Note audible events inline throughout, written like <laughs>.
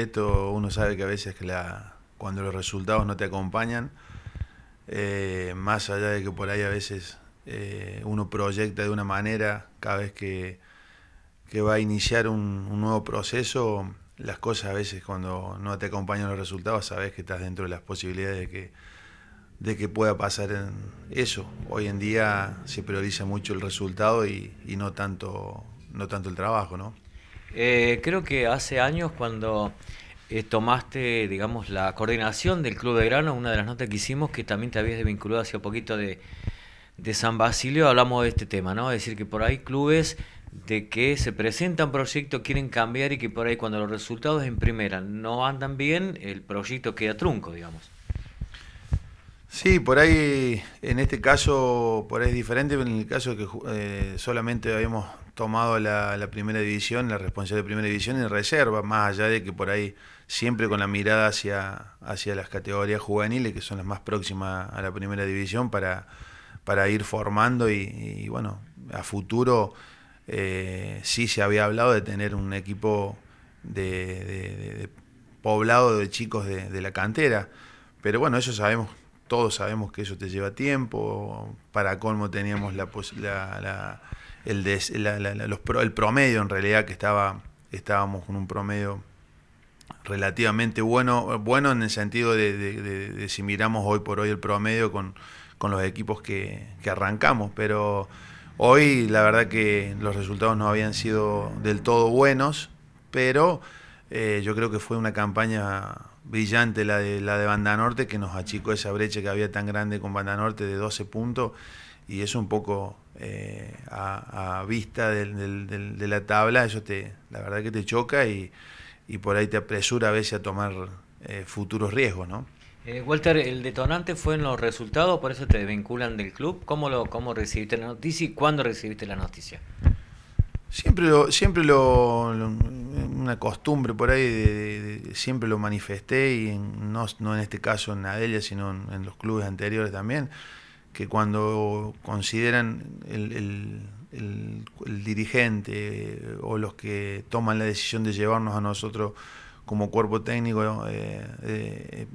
esto uno sabe que a veces la, cuando los resultados no te acompañan, eh, más allá de que por ahí a veces eh, uno proyecta de una manera, cada vez que, va a iniciar un, nuevo proceso, las cosas a veces cuando no te acompañan los resultados, sabes que estás dentro de las posibilidades de que, de que pueda pasar eso. Hoy en día se prioriza mucho el resultado y, no, tanto, no tanto el trabajo, ¿no? Eh, creo que hace años cuando eh, tomaste, digamos, la coordinación del Club de Grano, una de las notas que hicimos, que también te habías vinculado hace poquito de, de San Basilio, hablamos de este tema, ¿no? Es decir, que por ahí clubes de que se presentan proyectos, quieren cambiar y que por ahí cuando los resultados en primera no andan bien, el proyecto queda trunco, digamos. Sí, por ahí, en este caso, por ahí es diferente, en el caso que eh, solamente habíamos tomado la, primera división, la responsabilidad de primera división en reserva, más allá de que por ahí siempre con la mirada hacia, hacia las categorías juveniles, que son las más próximas a la primera división, para, para ir formando y, bueno, a futuro eh, sí se había hablado de tener un equipo de, de, de, poblado de chicos de la cantera, pero bueno, eso sabemos todos sabemos que eso te lleva tiempo. Para colmo teníamos la, el, los, el, promedio en realidad que estaba, estábamos con un promedio relativamente bueno, bueno en el sentido de, si miramos hoy por hoy el promedio con, los equipos que, arrancamos, pero hoy la verdad que los resultados no habían sido del todo buenos, pero eh, yo creo que fue una campaña brillante la de, la de Banda Norte, que nos achicó esa brecha que había tan grande con Banda Norte de 12 puntos, y eso un poco eh, a, vista de la tabla, eso te, la verdad que te choca y, por ahí te apresura a veces a tomar eh, futuros riesgos, ¿no? Eh, Walter, el detonante fue en los resultados, por eso te vinculan del club. ¿Cómo, lo, cómo recibiste la noticia y cuándo recibiste la noticia? Siempre lo, siempre lo una costumbre por ahí, de, siempre lo manifesté, y no, en este caso en Adelia, sino en, los clubes anteriores también, que cuando consideran el, dirigente eh, o los que toman la decisión de llevarnos a nosotros como cuerpo técnico, eh, eh,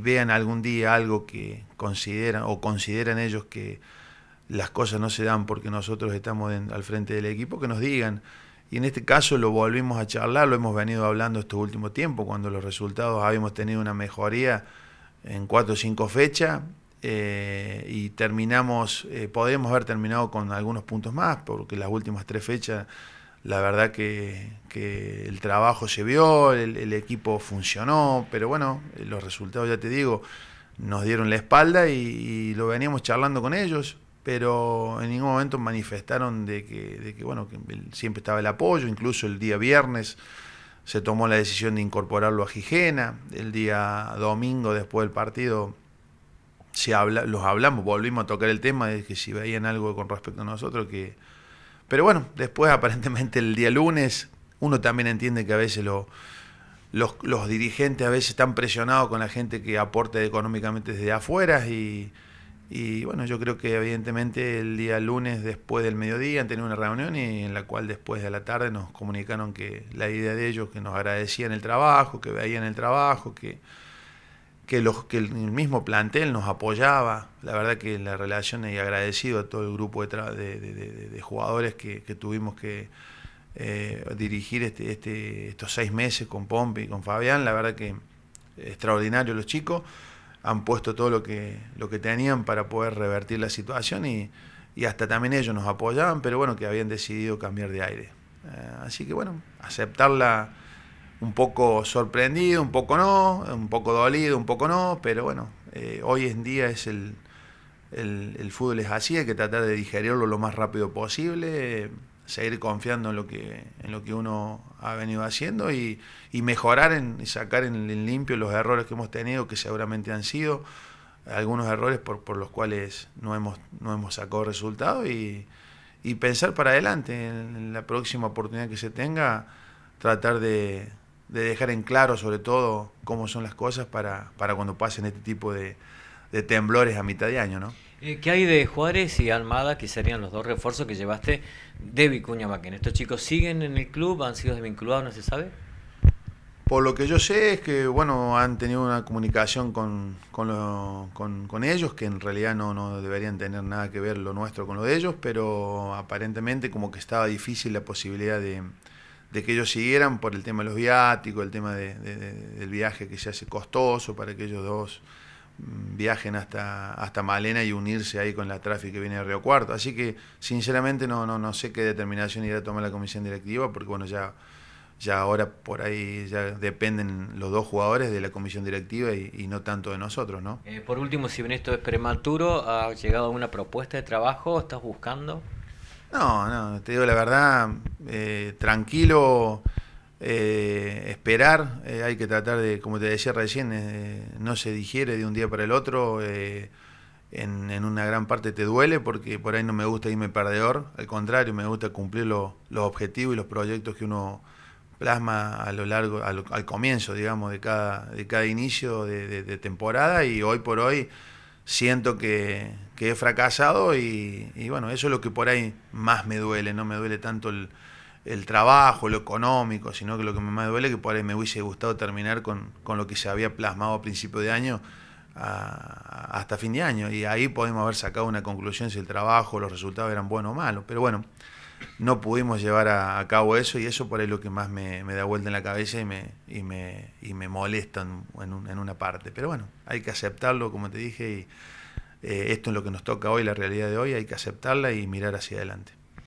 vean algún día algo que consideran o consideran ellos que las cosas no se dan porque nosotros estamos al frente del equipo, que nos digan y en este caso lo volvimos a charlar, lo hemos venido hablando estos últimos tiempos, cuando los resultados habíamos tenido una mejoría en cuatro o cinco fechas eh, y terminamos, eh, podríamos haber terminado con algunos puntos más, porque las últimas tres fechas, la verdad que, el trabajo se vio, el, equipo funcionó, pero bueno, los resultados, ya te digo, nos dieron la espalda y lo veníamos charlando con ellos pero en ningún momento manifestaron de que, de que bueno, que siempre estaba el apoyo, incluso el día viernes se tomó la decisión de incorporarlo a Gijena, el día domingo después del partido se habla, los hablamos, volvimos a tocar el tema de que si veían algo con respecto a nosotros que pero bueno, después <laughs> aparentemente el día lunes uno también entiende que a veces los, los dirigentes a veces están presionados con la gente que aporta económicamente desde afuera y y bueno, yo creo que evidentemente el día lunes después del mediodía han tenido una reunión y en la cual después de la tarde nos comunicaron que la idea de ellos, que nos agradecían el trabajo, que veían el trabajo, que, que, los, que el mismo plantel nos apoyaba. La verdad que la relación y agradecido a todo el grupo de, jugadores que, tuvimos que eh, dirigir este, este, estos seis meses con Pompe y con Fabián. La verdad que extraordinario los chicos han puesto todo lo que, lo que tenían para poder revertir la situación y, hasta también ellos nos apoyaban, pero bueno, que habían decidido cambiar de aire. Eh, así que bueno, aceptarla un poco sorprendido, un poco no, un poco dolido, un poco no, pero bueno, eh, hoy en día es el, el, fútbol es así, hay que tratar de digerirlo lo más rápido posible seguir confiando en lo que, en lo que uno ha venido haciendo y, mejorar en, y sacar en, limpio los errores que hemos tenido, que seguramente han sido algunos errores por, los cuales no hemos, no hemos sacado resultados y, y, pensar para adelante en, la próxima oportunidad que se tenga, tratar de, de dejar en claro sobre todo cómo son las cosas para, para cuando pasen este tipo de, de temblores a mitad de año, ¿no? Eh, ¿Qué hay de Juárez y Almada, que serían los dos refuerzos que llevaste de Vicuña Maquena? ¿Estos chicos siguen en el club? ¿Han sido desvinculados? ¿No se sabe? Por lo que yo sé es que, bueno, han tenido una comunicación con, ellos, que en realidad no, no, deberían tener nada que ver lo nuestro con lo de ellos, pero aparentemente como que estaba difícil la posibilidad de, que ellos siguieran por el tema de los viáticos, el tema del viaje que se hace costoso para aquellos dos viajen hasta, hasta Malena y unirse ahí con la tráfico que viene de Río Cuarto. Así que, sinceramente, no, no, no sé qué determinación irá a tomar la comisión directiva, porque bueno, ya, ya ahora por ahí ya dependen los dos jugadores de la comisión directiva y, no tanto de nosotros, ¿no? Eh, por último, si bien esto es prematuro, ¿ha llegado alguna propuesta de trabajo? ¿Estás buscando? No, no, te digo la verdad, eh, tranquilo eh, esperar, eh, hay que tratar de, como te decía recién, eh, no se digiere de un día para el otro. Eh, en, una gran parte te duele porque por ahí no me gusta irme perdedor, al contrario, me gusta cumplir los objetivos y los proyectos que uno plasma a lo largo, al comienzo, digamos, de cada, de cada inicio de, temporada y hoy por hoy siento que, he fracasado y, bueno, eso es lo que por ahí más me duele, no me duele tanto el, el trabajo, lo económico, sino que lo que me más duele es que por ahí me hubiese gustado terminar con, lo que se había plasmado a principio de año hasta fin de año. Y ahí podemos haber sacado una conclusión si el trabajo, los resultados eran buenos o malos. Pero bueno, no pudimos llevar a, cabo eso y eso por ahí es lo que más me, da vuelta en la cabeza y me, y me, y me molesta en, en, una parte. Pero bueno, hay que aceptarlo, como te dije, y eh, esto es lo que nos toca hoy, la realidad de hoy, hay que aceptarla y mirar hacia adelante.